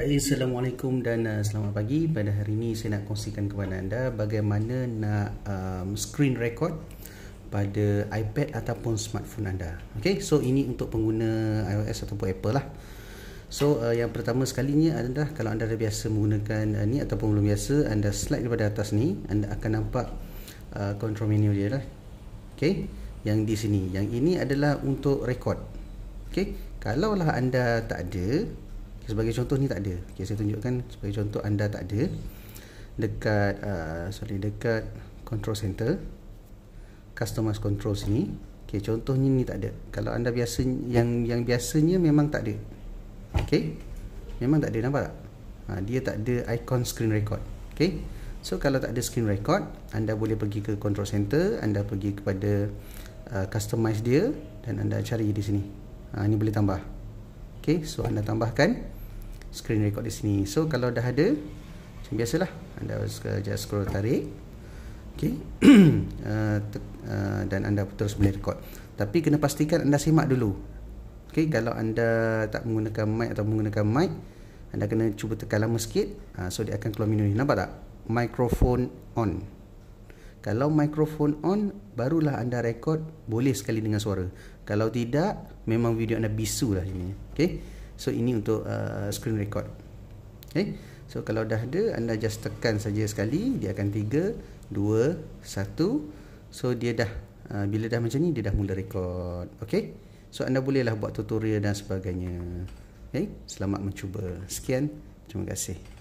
Baik, Assalamualaikum dan uh, selamat pagi. Pada hari ini saya nak kongsikan kepada anda bagaimana nak um, screen record pada iPad ataupun smartphone anda. Okay, so ini untuk pengguna iOS ataupun Apple lah. So uh, yang pertama sekalinya adalah kalau anda dah biasa menggunakan uh, ni ataupun belum biasa, anda slide daripada atas ni, anda akan nampak uh, control menu dia lah. Okay, yang di sini. Yang ini adalah untuk record. Okay, kalaulah anda tak ada, okay, sebagai contoh ni tak ada okay, saya tunjukkan sebagai contoh anda tak ada dekat uh, sorry dekat control center customer control sini okay, contoh ni ni tak ada kalau anda biasa yang yang biasanya memang tak ada okay? memang tak ada nampak tak ha, dia tak ada icon screen record okay? so kalau tak ada screen record anda boleh pergi ke control center anda pergi kepada uh, customize dia dan anda cari di sini ha, ni boleh tambah Okay, so anda tambahkan screen record di sini so kalau dah ada macam biasalah anda just scroll tarik ok uh, uh, dan anda terus boleh record tapi kena pastikan anda simak dulu ok kalau anda tak menggunakan mic atau menggunakan mic anda kena cuba tekan lama sikit uh, so dia akan keluar menu ni nampak tak microphone on kalau microphone on barulah anda record boleh sekali dengan suara kalau tidak memang video anda bisu lah ini ok So ini untuk uh, screen record. Okay. So kalau dah ada anda just tekan saja sekali dia akan 3 2 1. So dia dah uh, bila dah macam ni dia dah mula record. Okay. So anda bolehlah buat tutorial dan sebagainya. Okay. Selamat mencuba. Sekian. Terima kasih.